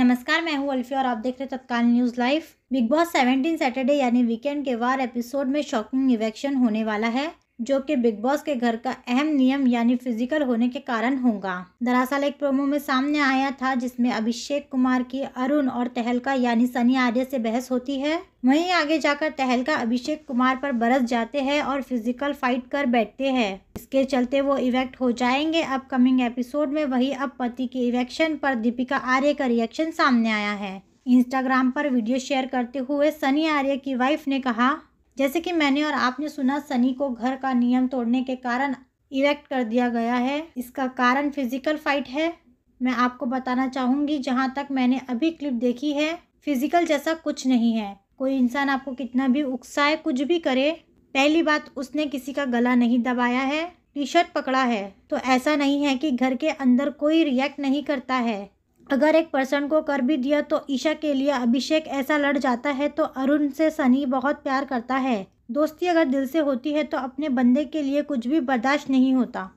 नमस्कार मैं हूं अल्फी और आप देख रहे Tatkal news live Bigg Boss 17 Saturday यानी वीकेंड के वार एपिसोड में शॉकिंग इवेक्शन होने वाला है जो कि बिग बॉस के घर का अहम नियम यानी फिजिकल होने के कारण होगा दरअसल एक प्रोमो में सामने आया था जिसमें अभिषेक कुमार की अरुण और तहलका यानी सनी आर्य से बहस होती है वहीं आगे जाकर तहलका अभिषेक कुमार पर बरस जाते हैं और फिजिकल फाइट कर बैठते हैं जिसके चलते वो इवेक्ट हो जाएंगे अपकमिंग एपिसोड में वही अब पति के इवेक्शन पर दीपिका आर्य का रिएक्शन सामने आया है इंस्टाग्राम पर वीडियो शेयर करते हुए सनी आर्य की वाइफ ने कहा जैसे कि मैंने और आपने सुना सनी को घर का नियम तोड़ने के कारण इवेक्ट कर दिया गया है इसका कारण फिजिकल फाइट है मैं आपको बताना चाहूंगी जहाँ तक मैंने अभी क्लिप देखी है फिजिकल जैसा कुछ नहीं है कोई इंसान आपको कितना भी उकसाए कुछ भी करे पहली बात उसने किसी का गला नहीं दबाया है टी शर्ट पकड़ा है तो ऐसा नहीं है कि घर के अंदर कोई रिएक्ट नहीं करता है अगर एक पर्सन को कर भी दिया तो ईशा के लिए अभिषेक ऐसा लड़ जाता है तो अरुण से सनी बहुत प्यार करता है दोस्ती अगर दिल से होती है तो अपने बंदे के लिए कुछ भी बर्दाश्त नहीं होता